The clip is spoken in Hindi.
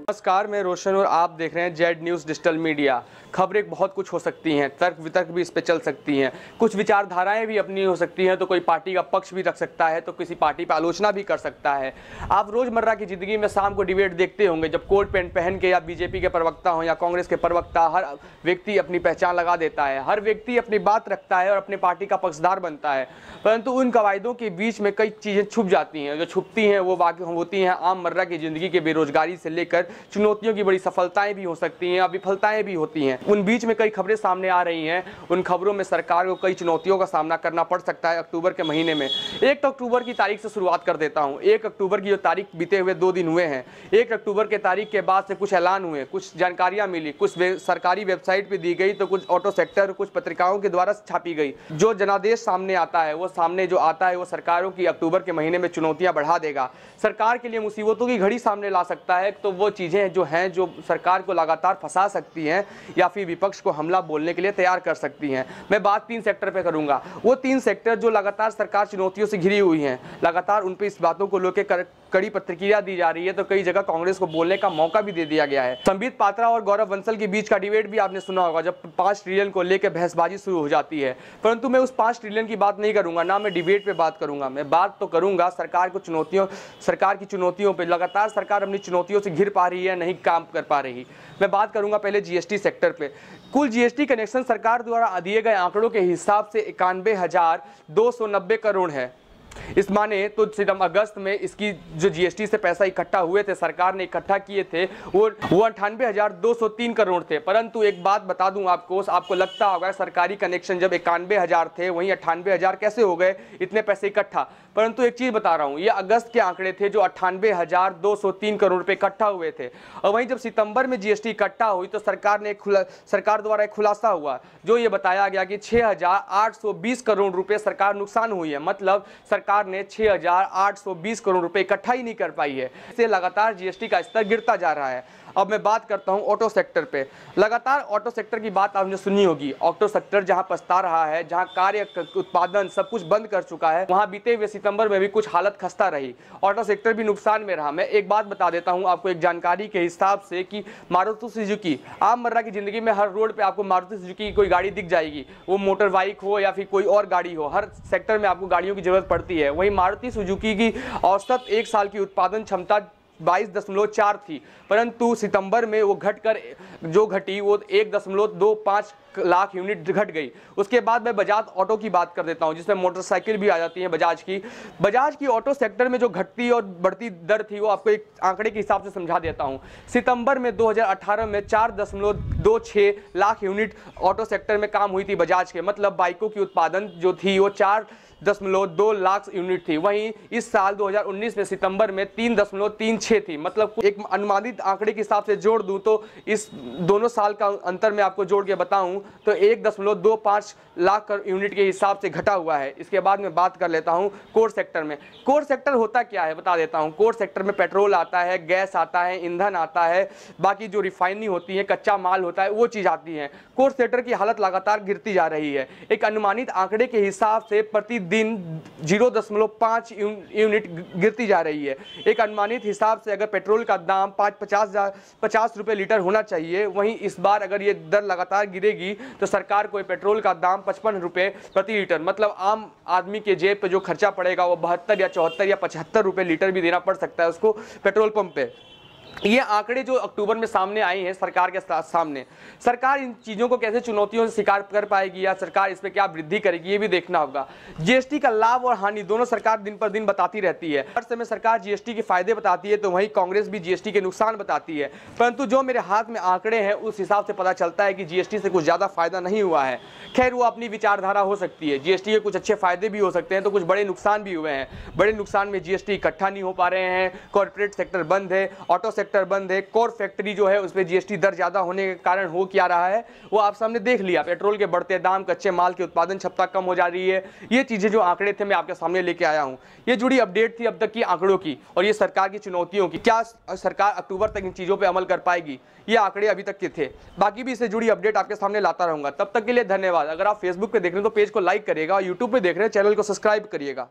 नमस्कार मैं रोशन और आप देख रहे हैं जेड न्यूज डिजिटल मीडिया खबरें बहुत कुछ हो सकती हैं तर्क वितर्क भी इस पर चल सकती हैं कुछ विचारधाराएं भी अपनी हो सकती हैं तो कोई पार्टी का पक्ष भी रख सकता है तो किसी पार्टी पर आलोचना भी कर सकता है आप रोज़मर्रा की ज़िंदगी में शाम को डिबेट देखते होंगे जब कोट पेंट पहन के या बीजेपी के प्रवक्ता हों या कांग्रेस के प्रवक्ता हर व्यक्ति अपनी पहचान लगा देता है हर व्यक्ति अपनी बात रखता है और अपने पार्टी का पक्षधार बनता है परंतु उन कवायदों के बीच में कई चीज़ें छुप जाती हैं जो छुपती हैं वो वाक होती हैं आम मर्रा की ज़िंदगी के बेरोजगारी से लेकर चुनौतियों की बड़ी सफलताएँ भी हो सकती हैं और विफलताएँ भी होती हैं उन बीच में कई खबरें सामने आ रही हैं उन खबरों में सरकार को कई चुनौतियों का सामना करना पड़ सकता है अक्टूबर के महीने में एक तो अक्टूबर की तारीख से शुरुआत कर देता हूँ एक अक्टूबर की जो तारीख बीते हुए दो दिन हुए हैं एक अक्टूबर के तारीख के बाद से कुछ ऐलान हुए कुछ जानकारियाँ मिली कुछ सरकारी वेबसाइट पर दी गई तो कुछ ऑटो सेक्टर कुछ पत्रिकाओं के द्वारा छापी गई जो जनादेश सामने आता है वो सामने जो आता है वो सरकारों की अक्टूबर के महीने में चुनौतियाँ बढ़ा देगा सरकार के लिए मुसीबतों की घड़ी सामने ला सकता है तो वो चीज़ें जो हैं जो सरकार को लगातार फंसा सकती हैं या काफ़ी विपक्ष को हमला बोलने के लिए तैयार कर सकती हैं मैं बात तीन सेक्टर पर करूँगा वो तीन सेक्टर जो लगातार सरकार चुनौतियों से घिरी हुई हैं लगातार उन पर इस बातों को लेकर कड़ी प्रतिक्रिया दी जा रही है तो कई जगह कांग्रेस को बोलने का मौका भी दे दिया गया है संबित पात्रा और गौरव बंसल के बीच का डिबेट भी आपने सुना होगा जब पाँच ट्रिलियन को लेकर बहसबाजी शुरू हो जाती है परंतु मैं उस पाँच ट्रिलियन की बात नहीं करूंगा ना मैं डिबेट पे बात करूंगा मैं बात तो करूंगा सरकार को चुनौतियों सरकार की चुनौतियों पर लगातार सरकार अपनी चुनौतियों से घिर पा रही है नहीं काम कर पा रही मैं बात करूंगा पहले जीएसटी सेक्टर पे कुल जीएसटी कनेक्शन सरकार द्वारा दिए गए आंकड़ों के हिसाब से इक्यानबे करोड़ है इस माने तो सितम अगस्त में इसकी जो जीएसटी से पैसा इकट्ठा हुए थे सरकार ने इकट्ठा किए थे वो वो अंठानवे हजार दो सौ तीन करोड़ थे परंतु एक बात बता दूं आपको आपको लगता होगा सरकारी कनेक्शन जब इक्यानवे हजार थे वहीं अट्ठानवे हजार कैसे हो गए इतने पैसे इकट्ठा परंतु एक चीज बता रहा हूँ ये अगस्त के आंकड़े थे जो अट्ठानवे हजार दो सौ तीन करोड़ रुपए इकट्ठा हुए थे और वहीं जब सितंबर में जीएसटी इकट्ठा हुई तो सरकार ने सरकार द्वारा एक खुलासा हुआ जो ये बताया गया कि छह हजार आठ सौ बीस करोड़ रुपए सरकार नुकसान हुई है मतलब सरकार ने 6,820 करोड़ रुपए इकट्ठा ही नहीं कर पाई है इससे लगातार जीएसटी का स्तर गिरता जा रहा है अब मैं बात करता हूँ ऑटो सेक्टर पे लगातार ऑटो सेक्टर की बात आपने सुनी होगी ऑटो सेक्टर जहाँ पछता रहा है जहाँ कार्य उत्पादन सब कुछ बंद कर चुका है वहाँ बीते हुए सितंबर में भी कुछ हालत खस्ता रही ऑटो सेक्टर भी नुकसान में रहा मैं एक बात बता देता हूँ आपको एक जानकारी के हिसाब से कि मारुति सुजुकी आम मर्रा की ज़िंदगी में हर रोड पर आपको मारुति सुजुकी की कोई गाड़ी दिख जाएगी वो मोटर बाइक हो या फिर कोई और गाड़ी हो हर सेक्टर में आपको गाड़ियों की ज़रूरत पड़ती है वहीं मारुति सुजुकी की औसत एक साल की उत्पादन क्षमता बाईस दशमलव चार थी परंतु सितंबर में वो घटकर जो घटी वो एक दशमलव दो पाँच लाख यूनिट घट गई उसके बाद मैं बजाज ऑटो की बात कर देता हूँ जिसमें मोटरसाइकिल भी आ जाती है बजाज की बजाज की ऑटो सेक्टर में जो घटती और बढ़ती दर थी वो आपको एक आंकड़े के हिसाब से समझा देता हूँ सितंबर में 2018 में चार दशमलव दो छः लाख यूनिट ऑटो सेक्टर में काम हुई थी बजाज के मतलब बाइकों की उत्पादन जो थी वो चार दशमलव दो लाख यूनिट थी वहीं इस साल 2019 में सितंबर में तीन दशमलव तीन पीछे थी मतलब एक अनुमानित आंकड़े के हिसाब से जोड़ दूं तो इस दोनों साल का अंतर में आपको जोड़ के बताऊं तो एक दशमलव दो पाँच लाख यूनिट के हिसाब से घटा हुआ है इसके बाद में बात कर लेता हूं कोर सेक्टर में कोर सेक्टर होता क्या है बता देता हूं कोर सेक्टर में पेट्रोल आता है गैस आता है ईंधन आता है बाकी जो रिफाइनिंग होती है कच्चा माल होता है वो चीज़ आती है कोर सेक्टर की हालत लगातार गिरती जा रही है एक अनुमानित आंकड़े के हिसाब से प्रतिदिन जीरो दशमलव पाँच यूनिट गिरती जा रही है एक अनुमानित हिसाब हिसाब से अगर पेट्रोल का दाम पाँच पचास हज़ार पचास रुपये लीटर होना चाहिए वहीं इस बार अगर ये दर लगातार गिरेगी तो सरकार को पेट्रोल का दाम पचपन रुपये प्रति लीटर मतलब आम आदमी के जेब पर जो खर्चा पड़ेगा वो बहत्तर या चौहत्तर या पचहत्तर रुपये लीटर भी देना पड़ सकता है उसको पेट्रोल पंप पे ये आंकड़े जो अक्टूबर में सामने आए हैं सरकार के सामने सरकार इन चीज़ों को कैसे चुनौतियों से शिकार कर पाएगी या सरकार इस पर क्या वृद्धि करेगी ये भी देखना होगा जीएसटी का लाभ और हानि दोनों सरकार दिन पर दिन बताती रहती है हर समय सरकार जीएसटी के फायदे बताती है तो वहीं कांग्रेस भी जीएसटी के नुकसान बताती है परंतु जो मेरे हाथ में आंकड़े हैं उस हिसाब से पता चलता है कि जीएसटी से कुछ ज़्यादा फायदा नहीं हुआ है खैर वो अपनी विचारधारा हो सकती है जीएसटी के कुछ अच्छे फायदे भी हो सकते हैं तो कुछ बड़े नुकसान भी हुए हैं बड़े नुकसान में जीएसटी इकट्ठा नहीं हो पा रहे हैं कॉरपोरेट सेक्टर बंद है ऑटो सेक्टर सेक्टर बंद है कोर फैक्ट्री जो है उस पर जीएसटी दर ज़्यादा होने के कारण हो क्या रहा है वो आप सामने देख लिया पेट्रोल के बढ़ते दाम कच्चे माल की उत्पादन क्षमता कम हो जा रही है ये चीज़ें जो आंकड़े थे मैं आपके सामने लेके आया हूँ ये जुड़ी अपडेट थी अब तक की आंकड़ों की और ये सरकार की चुनौतियों की क्या सरकार अक्टूबर तक इन चीज़ों पर अमल कर पाएगी ये आंकड़े अभी तक के थे बाकी भी इससे जुड़ी अपडेट आपके सामने लाता रहूंगा तब तक के लिए धन्यवाद अगर आप फेसबुक पर देख रहे हैं तो पेज को लाइक करिएगा और यूट्यूब पर देख रहे हैं चैनल को सब्सक्राइब करिएगा